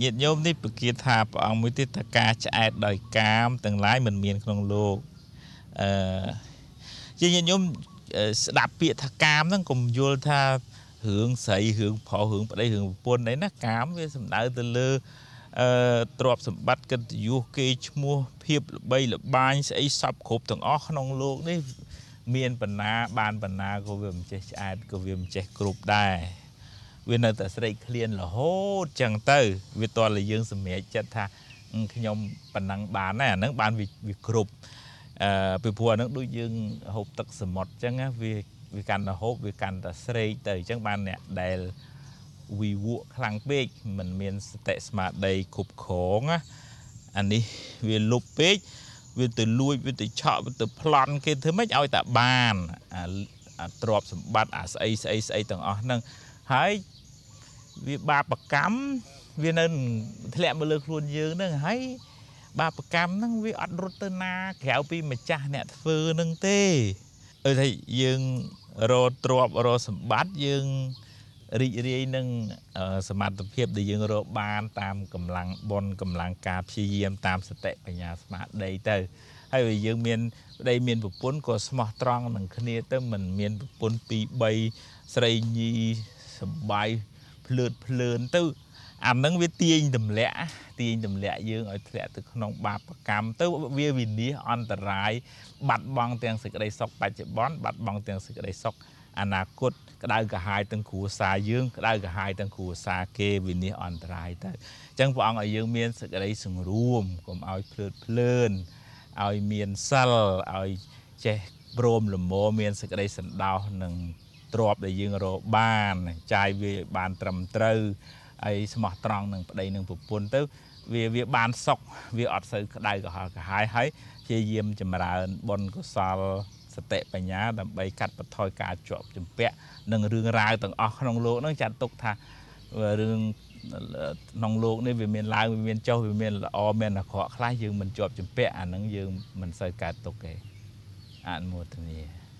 ញាតិញោមនេះពគាថាព្រះអង្គមួយទៀតថាការឆ្អែតដោយកាមទាំងឡាយមិនមានក្នុងលោកអឺជាញាតិញោមស្ដាប់ពាក្យថាកាមហ្នឹងកុំយល់ថារឿងស្រីរឿងប្រុសរឿងប្តីរឿងប្រពន្ធអីណាកាមវាសំដៅទៅលើអឺទ្រព្យសម្បត្តិកិត្តិយសគេឈ្មោះភាពល្បីល្បាញស្អីសពគ្រប់ទាំងអស់ក្នុងលោកនេះមានបណ្ណាបានបណ្ណាក៏វាមិនចេះឆ្អែតក៏វាមិនចេះគ្រប់ដែរវានៅតែស្រេកឃ្លានរហូតចឹងទៅ វាតលយើងសម្រេចចិត្តថាខ្ញុំប៉ុណ្ណឹងបានណាអាហ្នឹងបានវាគ្រប់អឺពីព្រោះអាហ្នឹងដូចយើងហូបទឹកសមុទ្រចឹងណាវាវាកាន់តែហូបវាកាន់តែស្រេកទៅអញ្ចឹងបានអ្នកដែលវិវក់ខ្លាំងពេកមិនមានសតិស្មារតីគ្រប់គ្រងណាអានេះវាលុបពេកវាទៅលួចវាទៅឆក់វាទៅប្លន់គេធ្វើម៉េចឲ្យតែបានអាទ្រពសម្បត្តិអាស្អីស្អីស្អីទាំងអស់ហ្នឹងហើយវាបាបកម្មវានៅធ្លាក់មកលើខ្លួនយើងហ្នឹងហើយ បាបកម្មហ្នឹងវាអត់រត់ទៅណាក្រៅពីម្ចាស់អ្នកធ្វើហ្នឹងទេអើថាយើងរត់ទ្របរត់សម្បត្តិយើងរីករាយនឹងសមត្ថភាពដែលយើងរកបានតាមកម្លាំងបុណ្យកម្លាំងការព្យាយាមតាមសតិបញ្ញាស្មារតីទៅ ហើយយើងមានប្តីមានប្រពន្ធក៏ស្មោះត្រង់នឹងគ្នាទៅមិនមានប្រពន្ធ2 3ស្រីញីសបាយភ្លើតភ្លើនទៅ អាហ្នឹងវាទាញទម្លាក់ទាញទម្លាក់យើងឲ្យធ្លាក់ទៅក្នុងបាបកម្មទៅវាវិនិច្ឆ័យអន្តរាយបាត់បង់ទាំងសេចក្តីសុខបច្ចុប្បន្នបាត់បង់ទាំងសេចក្តីសុខអនាគតក្តៅក្រហាយទាំងគ្រួសារយើងក្តៅក្រហាយទាំងគ្រួសារគេវិនិច្ឆ័យអន្តរាយទៅអញ្ចឹងព្រះអង្គឲ្យយើងមានសេចក្តីសង្រួមកុំឲ្យភ្លើតភ្លើនឲ្យមានសិលឲ្យចេះព្រមលមមមានសេចក្តីសន្តោសនិងទ្រព្យដែលយើងរកបានចាយវាឲ្យបានត្រឹមត្រូវហើយស្មោះត្រង់នឹងប្តីនឹងប្រពន្ធទៅ វាវាបានសុខវាអត់សូវក្តៅក្រហល់ក្រហាយហើយជាយាមចម្រើនបុណ្យកុសលសតិបញ្ញាដើម្បីកាត់បន្ថយការជាប់ជំពាក់និងរឿងរ៉ាវទាំងអស់ក្នុងលោកនឹងចាត់ទុកថារឿងក្នុងលោកនេះវាមានឡើងវាមានចុះវាមានល្អមានអាក្រក់ខ្លះយើងមិនជាប់ជំពាក់អានឹងយើងមិនសូវកើតទុកទេអនុមោទនា